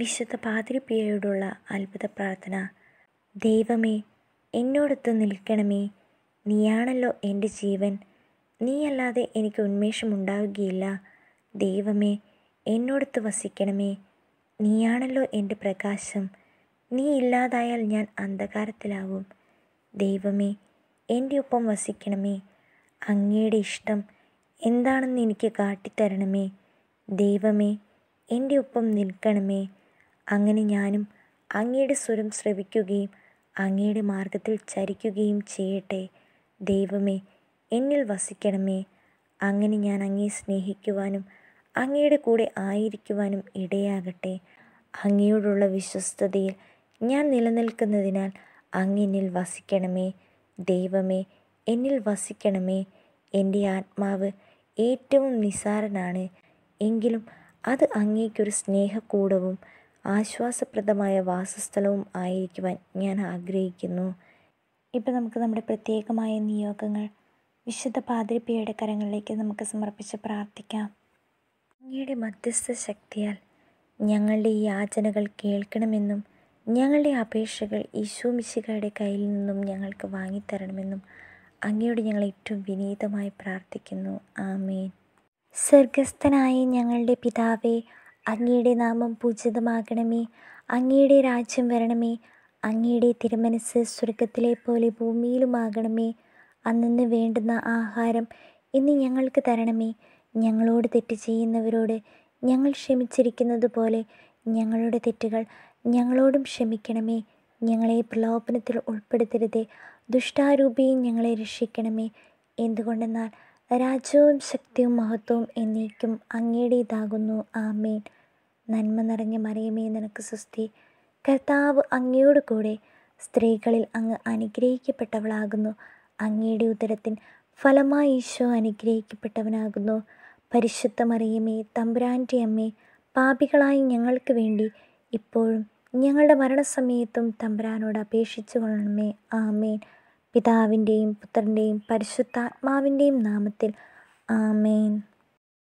വിശുദ്ധ പാതിരിപ്പിയോടുള്ള അത്ഭുത പ്രാർത്ഥന ദൈവമേ എന്നോടൊത്ത് നിൽക്കണമേ നീയാണല്ലോ എൻ്റെ ജീവൻ നീയല്ലാതെ എനിക്ക് ഉന്മേഷം ഉണ്ടാവുകയില്ല ദൈവമേ എന്നോടൊത്ത് വസിക്കണമേ നീയാണല്ലോ എൻ്റെ പ്രകാശം നീ ഇല്ലാതായാൽ ഞാൻ അന്ധകാരത്തിലാവും ദൈവമേ എൻ്റെ ഒപ്പം വസിക്കണമേ അങ്ങയുടെ ഇഷ്ടം എന്താണെന്ന് എനിക്ക് കാട്ടിത്തരണമേ ദൈവമേ എൻ്റെ ഒപ്പം നിൽക്കണമേ അങ്ങനെ ഞാനും അങ്ങയുടെ സ്വരം ശ്രവിക്കുകയും അങ്ങയുടെ മാർഗത്തിൽ ചരിക്കുകയും ചെയ്യട്ടെ ദൈവമേ എന്നിൽ വസിക്കണമേ അങ്ങനെ ഞാൻ അങ്ങയെ സ്നേഹിക്കുവാനും അങ്ങയുടെ കൂടെ ആയിരിക്കുവാനും ഇടയാകട്ടെ അങ്ങയോടുള്ള വിശ്വസ്തതയിൽ ഞാൻ നിലനിൽക്കുന്നതിനാൽ അങ്ങെന്നിൽ വസിക്കണമേ ദൈവമേ എന്നിൽ വസിക്കണമേ എൻ്റെ ആത്മാവ് ഏറ്റവും നിസാരനാണ് എങ്കിലും അത് അങ്ങേക്കൊരു സ്നേഹക്കൂടവും ആശ്വാസപ്രദമായ വാസസ്ഥലവും ആയിരിക്കുവാൻ ഞാൻ ആഗ്രഹിക്കുന്നു ഇപ്പം നമുക്ക് നമ്മുടെ പ്രത്യേകമായ നിയോഗങ്ങൾ വിശുദ്ധ പാതിരിപ്പിയുടെ കരങ്ങളിലേക്ക് നമുക്ക് സമർപ്പിച്ച് പ്രാർത്ഥിക്കാം അങ്ങയുടെ മധ്യസ്ഥ ശക്തിയാൽ ഞങ്ങളുടെ ഈ യാചനകൾ കേൾക്കണമെന്നും ഞങ്ങളുടെ അപേക്ഷകൾ ഈശോ മിശികളുടെ കയ്യിൽ നിന്നും ഞങ്ങൾക്ക് വാങ്ങിത്തരണമെന്നും അങ്ങയോട് ഞങ്ങൾ ഏറ്റവും വിനീതമായി പ്രാർത്ഥിക്കുന്നു ആമേൻ സ്വർഗസ്ഥനായ ഞങ്ങളുടെ പിതാവേ അങ്ങയുടെ നാമം പൂജിതമാകണമേ അങ്ങയുടെ രാജ്യം വരണമേ അങ്ങയുടെ തിരുമനസ് സ്വർഗത്തിലെ പോലെ ഭൂമിയിലുമാകണമേ അന്നു വേണ്ടുന്ന ആഹാരം ഇന്ന് ഞങ്ങൾക്ക് തരണമേ ഞങ്ങളോട് തെറ്റ് ചെയ്യുന്നവരോട് ഞങ്ങൾ ക്ഷമിച്ചിരിക്കുന്നത് പോലെ ഞങ്ങളുടെ തെറ്റുകൾ ഞങ്ങളോടും ക്ഷമിക്കണമേ ഞങ്ങളെ പ്രലോഭനത്തിൽ ഉൾപ്പെടുത്തരുതേ ദുഷ്ടാരൂപിയും ഞങ്ങളെ രക്ഷിക്കണമേ എന്തുകൊണ്ടെന്നാൽ രാജ്യവും ശക്തിയും മഹത്വവും എന്നേക്കും അങ്ങയുടേതാകുന്നു ആമേൻ നന്മ നിറഞ്ഞ മറിയമേ നിനക്ക് സ്വസ്തി കർത്താവ് അങ്ങയോട് കൂടെ സ്ത്രീകളിൽ അങ്ങ് അനുഗ്രഹിക്കപ്പെട്ടവളാകുന്നു അങ്ങയുടെ ഉദരത്തിൻ ഫലമായി ഈശോ അനുഗ്രഹിക്കപ്പെട്ടവനാകുന്നു പരിശുദ്ധ മറിയമേ തമ്പുരാൻ്റെ അമ്മേ പാപികളായി ഞങ്ങൾക്ക് വേണ്ടി ഇപ്പോഴും ഞങ്ങളുടെ മരണസമയത്തും തമ്പുരാനോട് അപേക്ഷിച്ചു കൊള്ളണമേ ആമേൻ പിതാവിൻ്റെയും പുത്രൻ്റെയും പരിശുദ്ധാത്മാവിൻ്റെയും നാമത്തിൽ ആമേൻ